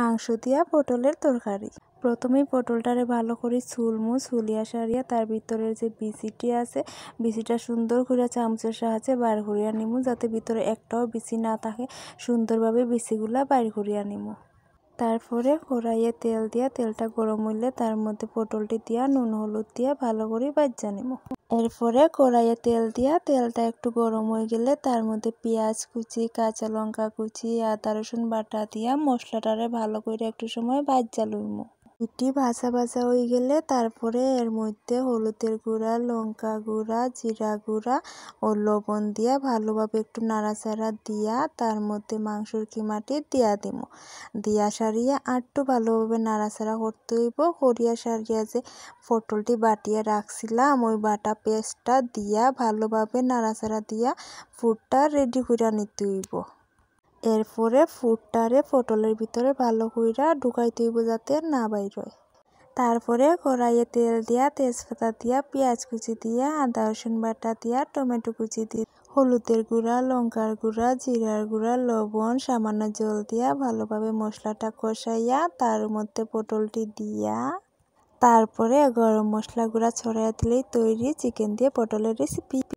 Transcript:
মাংস দিয়া পটলের তরকারি প্রথমেই পটলটারে ভালো করে চুলমু ছুলিয়া সারিয়া তার ভিতরের যে বিচিটি আছে বিচিটা সুন্দর করে চামচের সাহায্যে বার করিয়া নিমু যাতে ভিতরে একটাও বিচি না থাকে সুন্দরভাবে বিচিগুলা বাইর করিয়া নিমু তারপরে কড়াইয়ে তেল দিয়া তেলটা গরম হইলে তার মধ্যে পটলটি দিয়া নুন হলুদ দিয়া ভালো করে বাজ্জা নেব এরপরে কড়াইয়ে তেল দিয়া তেলটা একটু গরম হয়ে গেলে তার মধ্যে পেঁয়াজ কুচি কাঁচা লঙ্কা কুচি আদা রসুন বাটা দিয়া মশলাটারে ভালো করে একটু সময় ভাজ্জা লইব এটি ভাজা ভাজা হয়ে গেলে তারপরে এর মধ্যে হলুদের গুঁড়া লঙ্কা গুঁড়া জিরা গুঁড়া ও লবণ দিয়া ভালোভাবে একটু নাড়াচাড়া দিয়া তার মধ্যে মাংসর কিমাটি দিয়া দিব দিয়া সারিয়া আরটু ভালোভাবে নাড়াচাড়া করতে হইব করিয়া সারিয়া যে পটলটি বাটিয়া রাখছিলাম ওই বাটা পেস্টটা দিয়া ভালোভাবে নাড়াচাড়া দিয়া ফুডটা রেডি করে নিতে হইব এরপরে ফুটটারে পটলের ভিতরে ভালো কইরা ঢুকাই হইব যাতে না বাইর তারপরে কড়াইয়ে তেল দিয়া তেজপাতা দিয়া পেঁয়াজ কুচি দিয়া আদা রসুন বাটা দিয়া টমেটো কুচি দিয়ে হলুদের গুঁড়া লঙ্কার গুঁড়া জিরার গুঁড়া লবণ সামান্য জল দিয়া ভালোভাবে মশলাটা কষাইয়া তার মধ্যে পটলটি দিয়া তারপরে গরম মশলা গুঁড়া ছড়াইয়া দিলেই তৈরি চিকেন দিয়ে পটলের রেসিপি